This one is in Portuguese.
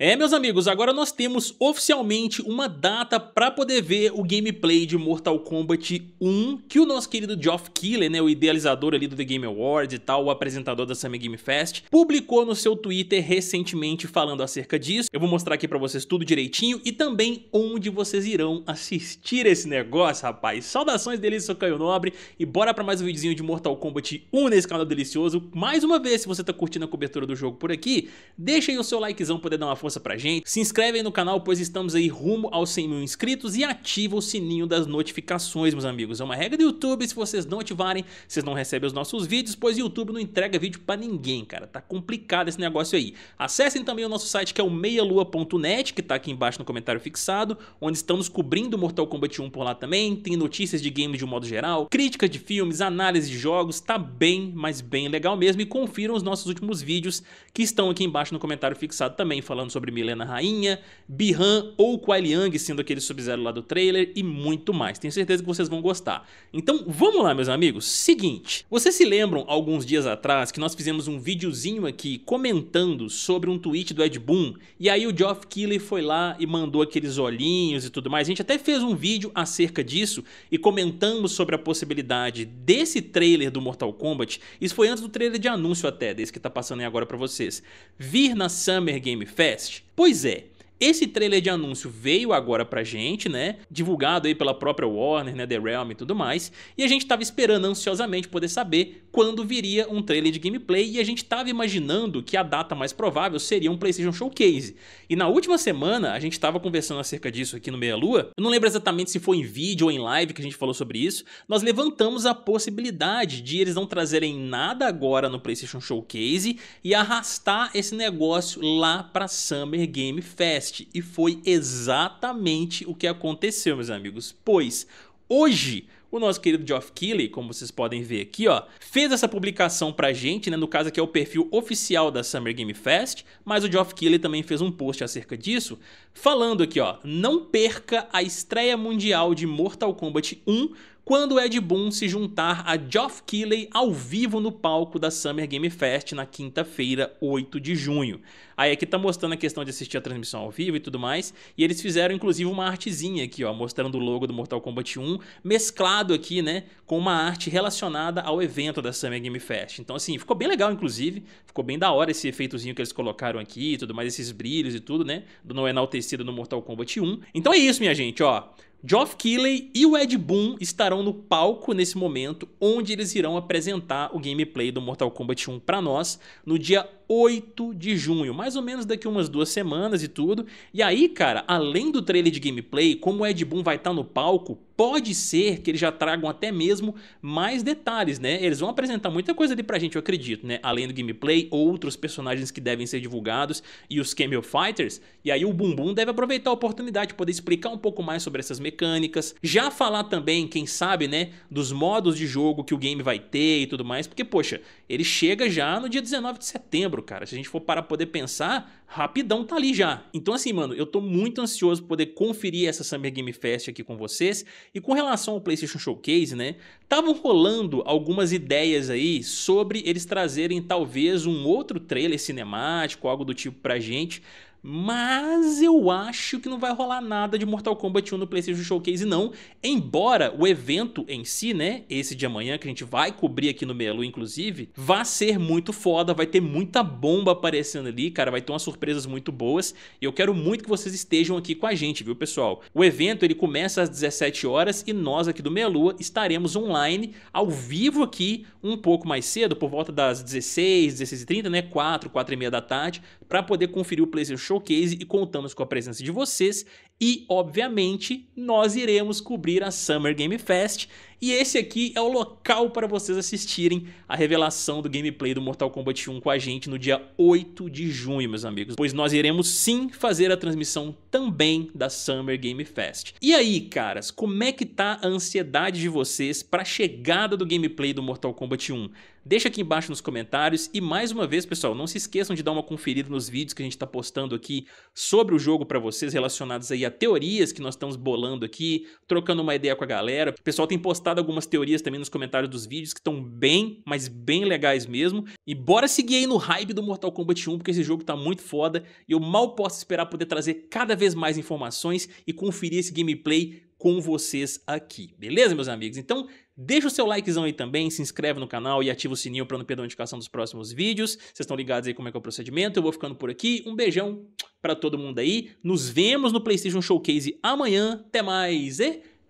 É, meus amigos, agora nós temos oficialmente uma data para poder ver o gameplay de Mortal Kombat 1 que o nosso querido Geoff Keighley, né, o idealizador ali do The Game Awards e tal, o apresentador da Summer Game Fest, publicou no seu Twitter recentemente falando acerca disso. Eu vou mostrar aqui para vocês tudo direitinho e também onde vocês irão assistir esse negócio, rapaz. Saudações deles, sou Caio Nobre e bora para mais um videozinho de Mortal Kombat 1 nesse canal delicioso. Mais uma vez, se você tá curtindo a cobertura do jogo por aqui, deixa aí o seu likezão poder dar uma força força pra gente, se inscreve aí no canal, pois estamos aí rumo aos 100 mil inscritos e ativa o sininho das notificações, meus amigos. É uma regra do YouTube, se vocês não ativarem, vocês não recebem os nossos vídeos, pois o YouTube não entrega vídeo pra ninguém, cara. Tá complicado esse negócio aí. Acessem também o nosso site que é o meialua.net, que tá aqui embaixo no comentário fixado, onde estamos cobrindo Mortal Kombat 1 por lá também, tem notícias de games de um modo geral, críticas de filmes, análise de jogos, tá bem, mas bem legal mesmo. E confiram os nossos últimos vídeos que estão aqui embaixo no comentário fixado também, falando sobre sobre Milena Rainha, Bihan ou Kuai Liang sendo aquele Sub-Zero lá do trailer e muito mais. Tenho certeza que vocês vão gostar. Então vamos lá meus amigos, seguinte, vocês se lembram alguns dias atrás que nós fizemos um videozinho aqui comentando sobre um tweet do Ed Boon e aí o Geoff Keighley foi lá e mandou aqueles olhinhos e tudo mais. A gente até fez um vídeo acerca disso e comentamos sobre a possibilidade desse trailer do Mortal Kombat, isso foi antes do trailer de anúncio até, desse que tá passando aí agora pra vocês, vir na Summer Game Fest Pois é, esse trailer de anúncio veio agora pra gente, né? Divulgado aí pela própria Warner, né? The Realm e tudo mais. E a gente tava esperando ansiosamente poder saber quando viria um trailer de gameplay. E a gente tava imaginando que a data mais provável seria um PlayStation Showcase. E na última semana, a gente tava conversando acerca disso aqui no Meia Lua. Eu não lembro exatamente se foi em vídeo ou em live que a gente falou sobre isso. Nós levantamos a possibilidade de eles não trazerem nada agora no PlayStation Showcase e arrastar esse negócio lá pra Summer Game Fest podcast. E foi exatamente o que aconteceu, meus amigos. Pois hoje o nosso querido Geoff Keighley, como vocês podem ver aqui, ó, fez essa publicação pra gente, né? No caso aqui é o perfil oficial da Summer Game Fest, mas o Geoff Keighley também fez um post acerca disso, falando aqui, ó, não perca a estreia mundial de Mortal Kombat 1 quando Ed Boon se juntar a Geoff Keighley ao vivo no palco da Summer Game Fest na quinta-feira, 8 de junho. Aí aqui tá mostrando a questão de assistir a transmissão ao vivo e tudo mais, e eles fizeram inclusive uma artezinha aqui, ó, mostrando o logo do Mortal Kombat 1, mesclado aqui, né, com uma arte relacionada ao evento da Summer Game Fest. Então assim, ficou bem legal inclusive, ficou bem da hora esse efeitozinho que eles colocaram aqui e tudo mais, esses brilhos e tudo, né, do não enaltecido no Mortal Kombat 1. Então é isso, minha gente, ó. Geoff Keighley e o Ed Boon estarão no palco nesse momento, onde eles irão apresentar o gameplay do Mortal Kombat 1 para nós no dia 8 de junho, mais ou menos daqui umas duas semanas e tudo. E aí, cara, além do trailer de gameplay, como o Ed Boon vai estar tá no palco, pode ser que eles já tragam até mesmo mais detalhes, né? Eles vão apresentar muita coisa ali pra gente, eu acredito, né? Além do gameplay, outros personagens que devem ser divulgados e os Camel Fighters. E aí o Bumbum deve aproveitar a oportunidade de poder explicar um pouco mais sobre essas mecânicas. Já falar também, quem sabe, né? Dos modos de jogo que o game vai ter e tudo mais. Porque, poxa, ele chega já no dia 19 de setembro, cara. Se a gente for para poder pensar, rapidão tá ali já. Então assim, mano, eu tô muito ansioso pra poder conferir essa Summer Game Fest aqui com vocês. E com relação ao PlayStation Showcase, né, estavam rolando algumas ideias aí sobre eles trazerem talvez um outro trailer cinemático, algo do tipo pra gente, mas eu acho que não vai rolar nada de Mortal Kombat 1 no PlayStation Showcase, não. Embora o evento em si, né? Esse de amanhã, que a gente vai cobrir aqui no Melu, inclusive, vá ser muito foda, vai ter muita bomba aparecendo ali, cara. Vai ter umas surpresas muito boas. E eu quero muito que vocês estejam aqui com a gente, viu, pessoal? O evento ele começa às 17 horas e nós aqui do Melu estaremos online, ao vivo aqui, um pouco mais cedo, por volta das 16, 16h30, né? 4, 4 e meia da tarde, para poder conferir o PlayStation showcase e contamos com a presença de vocês e, obviamente, nós iremos cobrir a Summer Game Fest e esse aqui é o local para vocês assistirem a revelação do gameplay do Mortal Kombat 1 com a gente no dia 8 de junho, meus amigos. Pois nós iremos sim fazer a transmissão também da Summer Game Fest. E aí, caras, como é que tá a ansiedade de vocês para a chegada do gameplay do Mortal Kombat 1? Deixa aqui embaixo nos comentários e mais uma vez, pessoal, não se esqueçam de dar uma conferida nos vídeos que a gente está postando aqui sobre o jogo para vocês, relacionados aí a teorias que nós estamos bolando aqui, trocando uma ideia com a galera. O pessoal tem postado postado algumas teorias também nos comentários dos vídeos que estão bem, mas bem legais mesmo. E bora seguir aí no hype do Mortal Kombat 1, porque esse jogo tá muito foda e eu mal posso esperar poder trazer cada vez mais informações e conferir esse gameplay com vocês aqui, beleza, meus amigos? Então, deixa o seu likezão aí também, se inscreve no canal e ativa o sininho para não perder a notificação dos próximos vídeos. Vocês estão ligados aí como é que é o procedimento? Eu vou ficando por aqui. Um beijão para todo mundo aí. Nos vemos no PlayStation Showcase amanhã. Até mais e